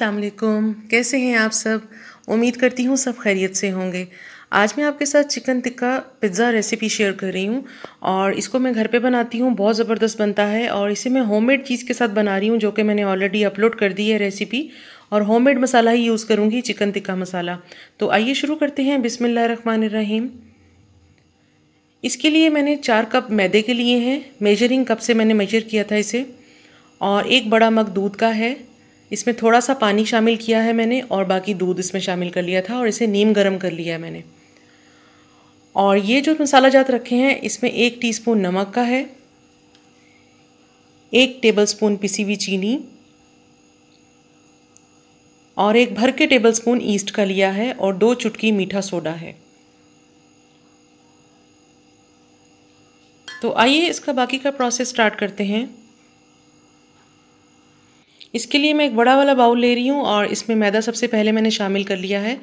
अस्सलाम वालेकुम कैसे हैं आप सब उम्मीद करती हूँ सब खैरियत से होंगे आज मैं आपके साथ chicken tikka pizza recipe share कर रही हूँ और इसको मैं घर पे बनाती हूँ बहुत ज़बरदस्त बनता है और इसे मैं होममेड चीज़ के साथ बना रही हूँ जो कि मैंने ऑलरेडी अपलोड कर दी है रेसिपी और होममेड मसाला ही यूज़ करूँगी चिकन टिक्का मसाला तो आइए शुरू करते हैं रहीम इसके लिए मैंने चार कप मैदे के लिए हैं मेजरिंग कप से मैंने मेजर किया था इसे और एक बड़ा मग दूध का है इसमें थोड़ा सा पानी शामिल किया है मैंने और बाकी दूध इसमें शामिल कर लिया था और इसे नीम गर्म कर लिया है मैंने और ये जो मसाला जात रखे हैं इसमें एक टीस्पून नमक का है एक टेबलस्पून पिसी हुई चीनी और एक भर के टेबलस्पून ईस्ट का लिया है और दो चुटकी मीठा सोडा है तो आइए इसका बाकी का प्रोसेस स्टार्ट करते हैं इसके लिए मैं एक बड़ा वाला बाउल ले रही हूँ और इसमें मैदा सबसे पहले मैंने शामिल कर लिया है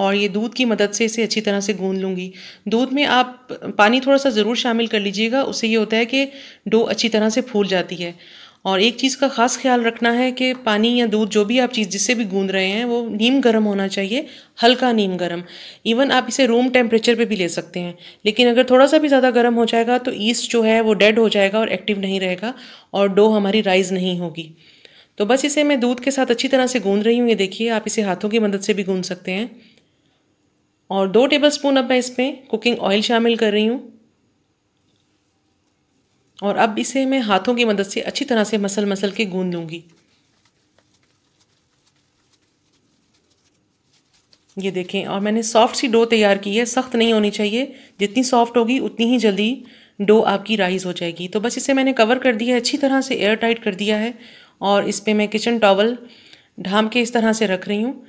और ये दूध की मदद से इसे अच्छी तरह से गूंद लूँगी दूध में आप पानी थोड़ा सा ज़रूर शामिल कर लीजिएगा उससे ये होता है कि डो अच्छी तरह से फूल जाती है और एक चीज़ का ख़ास ख्याल रखना है कि पानी या दूध जो भी आप चीज़ जिससे भी गूंद रहे हैं वो नीम गर्म होना चाहिए हल्का नीम गर्म इवन आप इसे रूम टेम्परेचर पे भी ले सकते हैं लेकिन अगर थोड़ा सा भी ज़्यादा गर्म हो जाएगा तो ईस्ट जो है वो डेड हो जाएगा और एक्टिव नहीं रहेगा और डो हमारी राइज़ नहीं होगी तो बस इसे मैं दूध के साथ अच्छी तरह से गूंद रही हूँ ये देखिए आप इसे हाथों की मदद से भी गूंद सकते हैं और दो टेबल स्पून अब मैं इसमें कुकिंग ऑयल शामिल कर रही हूँ और अब इसे मैं हाथों की मदद से अच्छी तरह से मसल मसल के गूंद लूँगी ये देखें और मैंने सॉफ्ट सी डो तैयार की है सख्त नहीं होनी चाहिए जितनी सॉफ्ट होगी उतनी ही जल्दी डो आपकी राइज हो जाएगी तो बस इसे मैंने कवर कर दिया है अच्छी तरह से एयर टाइट कर दिया है और इस पर मैं किचन टॉवल ढाम के इस तरह से रख रही हूँ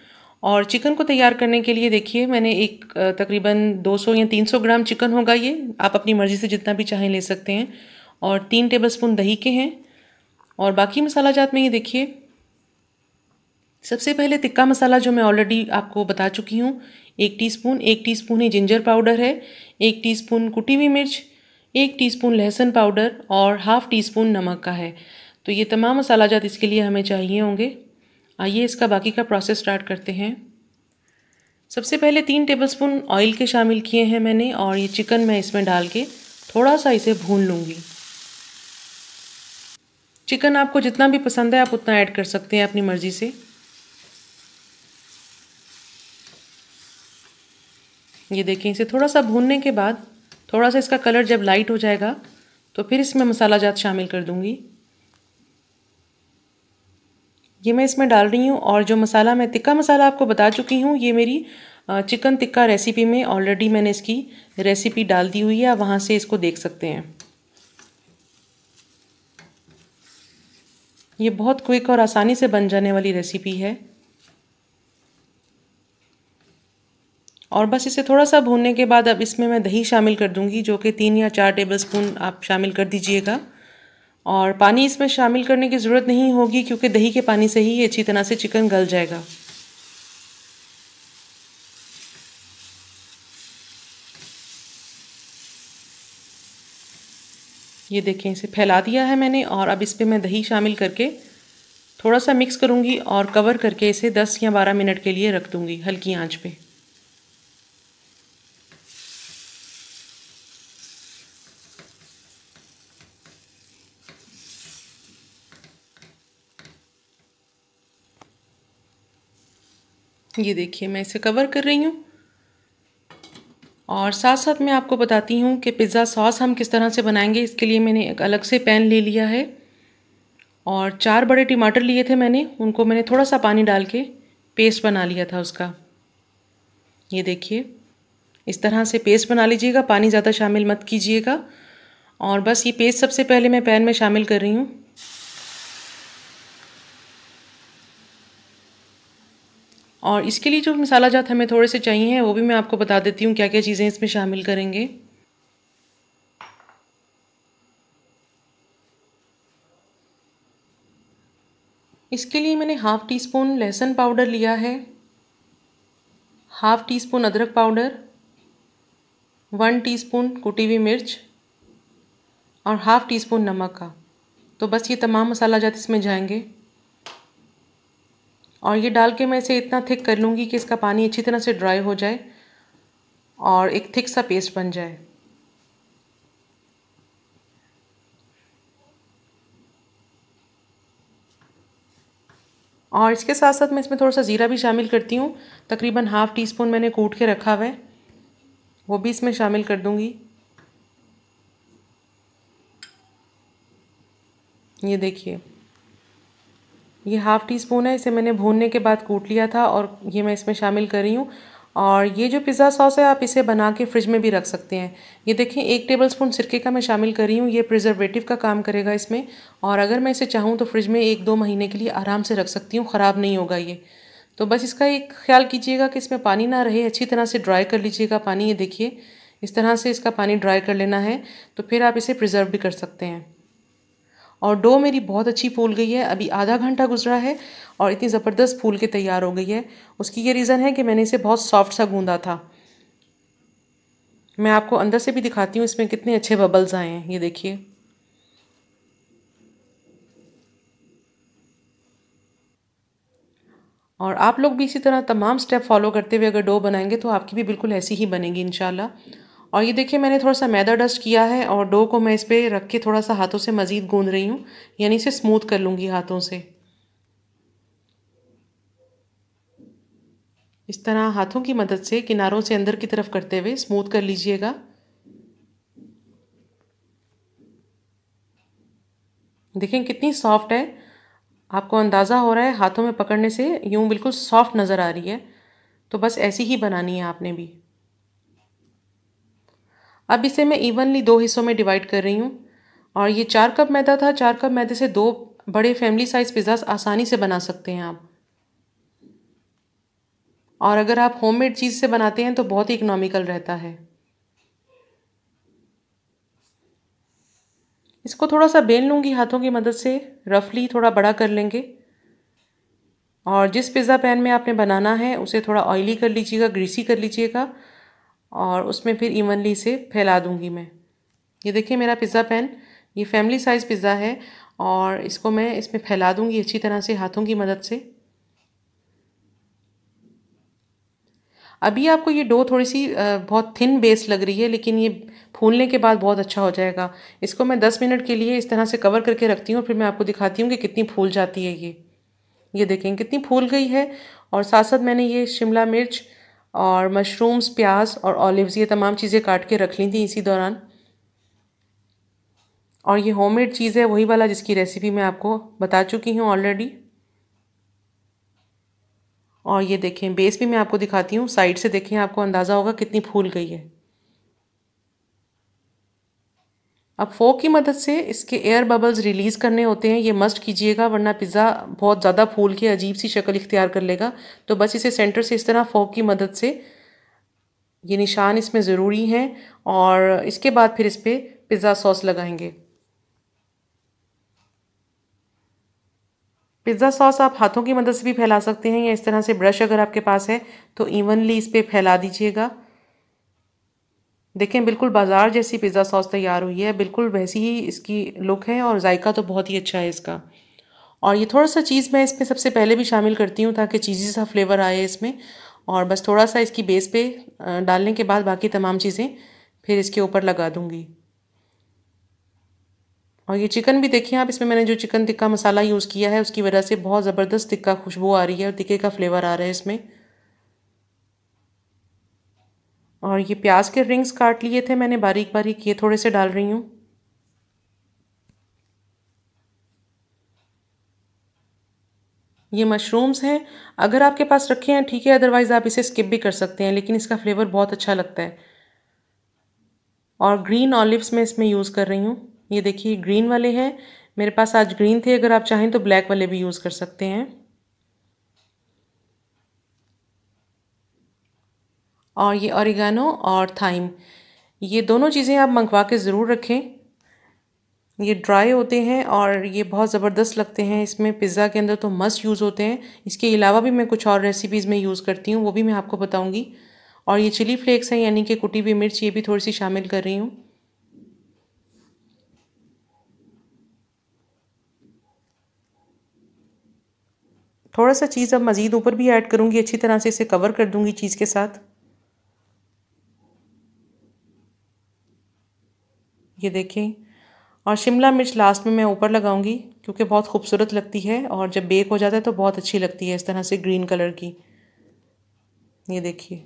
और चिकन को तैयार करने के लिए देखिए मैंने एक तकरीबन 200 या 300 ग्राम चिकन होगा ये आप अपनी मर्ज़ी से जितना भी चाहें ले सकते हैं और तीन टेबलस्पून दही के हैं और बाकी मसाला जात में ये देखिए सबसे पहले तिक्का मसाला जो मैं ऑलरेडी आपको बता चुकी हूँ एक टीस्पून एक टीस्पून ही जिंजर पाउडर है एक टी कुटी हुई मिर्च एक टी लहसुन पाउडर और हाफ़ टी स्पून नमक का है तो ये तमाम मसाला जात इसके लिए हमें चाहिए होंगे आइए इसका बाकी का प्रोसेस स्टार्ट करते हैं सबसे पहले तीन टेबलस्पून ऑयल के शामिल किए हैं मैंने और ये चिकन मैं इसमें डाल के थोड़ा सा इसे भून लूँगी चिकन आपको जितना भी पसंद है आप उतना ऐड कर सकते हैं अपनी मर्ज़ी से ये देखें इसे थोड़ा सा भूनने के बाद थोड़ा सा इसका कलर जब लाइट हो जाएगा तो फिर इसमें मसाला जात शामिल कर दूंगी ये मैं इसमें डाल रही हूँ और जो मसाला मैं तिक्का मसाला आपको बता चुकी हूँ ये मेरी चिकन टिक्का रेसिपी में ऑलरेडी मैंने इसकी रेसिपी डाल दी हुई है आप वहाँ से इसको देख सकते हैं ये बहुत क्विक और आसानी से बन जाने वाली रेसिपी है और बस इसे थोड़ा सा भूनने के बाद अब इसमें मैं दही शामिल कर दूंगी जो कि तीन या चार टेबलस्पून आप शामिल कर दीजिएगा और पानी इसमें शामिल करने की ज़रूरत नहीं होगी क्योंकि दही के पानी से ही अच्छी तरह से चिकन गल जाएगा ये देखें इसे फैला दिया है मैंने और अब इस पर मैं दही शामिल करके थोड़ा सा मिक्स करूँगी और कवर करके इसे 10 या 12 मिनट के लिए रख दूँगी हल्की आंच पे ये देखिए मैं इसे कवर कर रही हूँ और साथ साथ मैं आपको बताती हूँ कि पिज़्ज़ा सॉस हम किस तरह से बनाएंगे इसके लिए मैंने एक अलग से पैन ले लिया है और चार बड़े टमाटर लिए थे मैंने उनको मैंने थोड़ा सा पानी डाल के पेस्ट बना लिया था उसका ये देखिए इस तरह से पेस्ट बना लीजिएगा पानी ज़्यादा शामिल मत कीजिएगा और बस ये पेस्ट सबसे पहले मैं पैन में शामिल कर रही हूँ और इसके लिए जो मसाला जात हमें थोड़े से चाहिए हैं वो भी मैं आपको बता देती हूँ क्या क्या चीज़ें इसमें शामिल करेंगे इसके लिए मैंने हाफ़ टी स्पून लहसुन पाउडर लिया है हाफ़ टी स्पून अदरक पाउडर वन टीस्पून कुटी हुई मिर्च और हाफ़ टी स्पून नमक का तो बस ये तमाम मसाला जात इसमें जाएंगे और ये डाल के मैं इसे इतना थिक कर लूँगी कि इसका पानी अच्छी तरह से ड्राई हो जाए और एक थिक सा पेस्ट बन जाए और इसके साथ साथ मैं इसमें थोड़ा सा ज़ीरा भी शामिल करती हूँ तकरीबन हाफ़ टी स्पून मैंने कूट के रखा हुआ है वो भी इसमें शामिल कर दूँगी ये देखिए ये हाफ़ टी स्पून है इसे मैंने भूनने के बाद कूट लिया था और ये मैं इसमें शामिल कर रही हूँ और ये जो पिज़्ज़ा सॉस है आप इसे बना के फ्रिज में भी रख सकते हैं ये देखें एक टेबल स्पून सिरके का मैं शामिल कर रही हूँ ये प्रिजर्वेटिव का काम करेगा इसमें और अगर मैं इसे चाहूँ तो फ्रिज में एक दो महीने के लिए आराम से रख सकती हूँ ख़राब नहीं होगा ये तो बस इसका एक ख्याल कीजिएगा कि इसमें पानी ना रहे अच्छी तरह से ड्राई कर लीजिएगा पानी ये देखिए इस तरह से इसका पानी ड्राई कर लेना है तो फिर आप इसे प्रिजर्व भी कर सकते हैं और डो मेरी बहुत अच्छी फूल गई है अभी आधा घंटा गुजरा है और इतनी ज़बरदस्त फूल के तैयार हो गई है उसकी ये रीज़न है कि मैंने इसे बहुत सॉफ्ट सा गूंदा था मैं आपको अंदर से भी दिखाती हूँ इसमें कितने अच्छे बबल्स आए हैं ये देखिए और आप लोग भी इसी तरह तमाम स्टेप फॉलो करते हुए अगर डो बनाएंगे तो आपकी भी बिल्कुल ऐसी ही बनेगी इनशाला और ये देखिए मैंने थोड़ा सा मैदा डस्ट किया है और डो को मैं इस पर रख के थोड़ा सा हाथों से मज़ीद गूंद रही हूँ यानी इसे स्मूथ कर लूँगी हाथों से इस तरह हाथों की मदद से किनारों से अंदर की तरफ करते हुए स्मूथ कर लीजिएगा देखें कितनी सॉफ्ट है आपको अंदाज़ा हो रहा है हाथों में पकड़ने से यूं बिल्कुल सॉफ्ट नज़र आ रही है तो बस ऐसी ही बनानी है आपने भी अब इसे मैं इवनली दो हिस्सों में डिवाइड कर रही हूँ और ये चार कप मैदा था चार कप मैदे से दो बड़े फैमिली साइज़ पिज़्ज़ास आसानी से बना सकते हैं आप और अगर आप होममेड चीज़ से बनाते हैं तो बहुत ही इकनॉमिकल रहता है इसको थोड़ा सा बेल लूँगी हाथों की मदद से रफली थोड़ा बड़ा कर लेंगे और जिस पिज़्ज़ा पैन में आपने बनाना है उसे थोड़ा ऑयली कर लीजिएगा ग्रीसी कर लीजिएगा और उसमें फिर इवनली से फैला दूंगी मैं ये देखिए मेरा पिज़्ज़ा पैन ये फैमिली साइज़ पिज़्ज़ा है और इसको मैं इसमें फैला दूंगी अच्छी तरह से हाथों की मदद से अभी आपको ये डो थोड़ी सी बहुत थिन बेस लग रही है लेकिन ये फूलने के बाद बहुत अच्छा हो जाएगा इसको मैं दस मिनट के लिए इस तरह से कवर करके रखती हूँ फिर मैं आपको दिखाती हूँ कि कितनी फूल जाती है ये ये देखें कितनी फूल गई है और साथ साथ मैंने ये शिमला मिर्च और मशरूम्स प्याज और ऑलिव्स ये तमाम चीज़ें काट के रख ली थी इसी दौरान और ये होममेड चीज़ है वही वाला जिसकी रेसिपी मैं आपको बता चुकी हूँ ऑलरेडी और ये देखें बेस भी मैं आपको दिखाती हूँ साइड से देखें आपको अंदाज़ा होगा कितनी फूल गई है अब फोक की मदद से इसके एयर बबल्स रिलीज़ करने होते हैं ये मस्ट कीजिएगा वरना पिज़्ज़ा बहुत ज़्यादा फूल के अजीब सी शक्ल इख्तियार कर लेगा तो बस इसे सेंटर से इस तरह फोक की मदद से ये निशान इसमें ज़रूरी हैं और इसके बाद फिर इस पर पिज़्ज़ा सॉस लगाएंगे पिज़्ज़ा सॉस आप हाथों की मदद से भी फैला सकते हैं या इस तरह से ब्रश अगर आपके पास है तो इवनली इस पर फैला दीजिएगा देखें बिल्कुल बाज़ार जैसी पिज़्ज़ा सॉस तैयार हुई है बिल्कुल वैसी ही इसकी लुक है और जायका तो बहुत ही अच्छा है इसका और ये थोड़ा सा चीज़ मैं इसमें सबसे पहले भी शामिल करती हूँ ताकि चीज़ी सा फ्लेवर आए इसमें और बस थोड़ा सा इसकी बेस पे डालने के बाद बाकी तमाम चीज़ें फिर इसके ऊपर लगा दूँगी और ये चिकन भी देखिए आप इसमें मैंने जो चिकन टिक्का मसाला यूज़ किया है उसकी वजह से बहुत ज़बरदस्त टिक्का खुशबू आ रही है और टिक्के का फ्लेवर आ रहा है इसमें और ये प्याज के रिंग्स काट लिए थे मैंने बारीक बारीक ये थोड़े से डाल रही हूँ ये मशरूम्स हैं अगर आपके पास रखे हैं ठीक है अदरवाइज़ आप इसे स्किप भी कर सकते हैं लेकिन इसका फ्लेवर बहुत अच्छा लगता है और ग्रीन ऑलिव्स मैं इसमें यूज़ कर रही हूँ ये देखिए ग्रीन वाले हैं मेरे पास आज ग्रीन थे अगर आप चाहें तो ब्लैक वाले भी यूज़ कर सकते हैं और ये औरिगानो और थाइम ये दोनों चीज़ें आप मंगवा के ज़रूर रखें ये ड्राई होते हैं और ये बहुत ज़बरदस्त लगते हैं इसमें पिज़्ज़ा के अंदर तो मस्त यूज़ होते हैं इसके अलावा भी मैं कुछ और रेसिपीज़ में यूज़ करती हूँ वो भी मैं आपको बताऊँगी और ये चिली फ्लेक्स हैं यानी कि कुटी हुई मिर्च ये भी थोड़ी सी शामिल कर रही हूँ थोड़ा सा चीज़ अब मज़ीद ऊपर भी ऐड करूँगी अच्छी तरह से इसे कवर कर दूँगी चीज़ के साथ ये देखें और शिमला मिर्च लास्ट में मैं ऊपर लगाऊंगी क्योंकि बहुत खूबसूरत लगती है और जब बेक हो जाता है तो बहुत अच्छी लगती है इस तरह से ग्रीन कलर की ये देखिए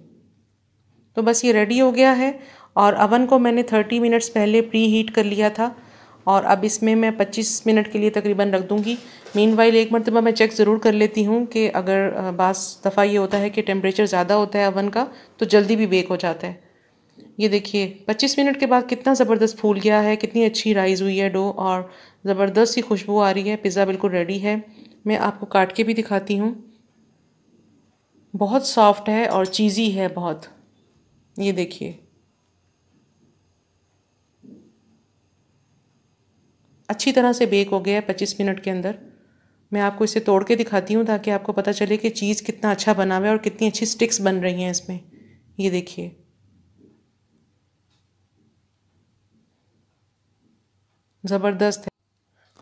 तो बस ये रेडी हो गया है और अवन को मैंने थर्टी मिनट्स पहले प्री हीट कर लिया था और अब इसमें मैं पच्चीस मिनट के लिए तकरीबन रख दूँगी मीन वाइल एक मरतबा मैं चेक ज़रूर कर लेती हूँ कि अगर बास दफ़ा ये होता है कि टेम्परेचर ज़्यादा होता है अवन का तो जल्दी भी बेक हो जाता है ये देखिए 25 मिनट के बाद कितना ज़बरदस्त फूल गया है कितनी अच्छी राइज़ हुई है डो और ज़बरदस्त सी खुशबू आ रही है पिज़्ज़ा बिल्कुल रेडी है मैं आपको काट के भी दिखाती हूँ बहुत सॉफ्ट है और चीज़ी है बहुत ये देखिए अच्छी तरह से बेक हो गया है पच्चीस मिनट के अंदर मैं आपको इसे तोड़ के दिखाती हूँ ताकि आपको पता चले कि चीज़ कितना अच्छा बना हुआ है और कितनी अच्छी स्टिक्स बन रही हैं इसमें ये देखिए ज़बरदस्त है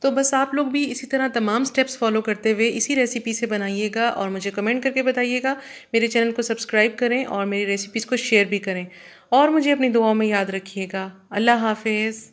तो बस आप लोग भी इसी तरह तमाम स्टेप्स फॉलो करते हुए इसी रेसिपी से बनाइएगा और मुझे कमेंट करके बताइएगा मेरे चैनल को सब्सक्राइब करें और मेरी रेसिपीज़ को शेयर भी करें और मुझे अपनी दुआओं में याद रखिएगा अल्लाह हाफिज़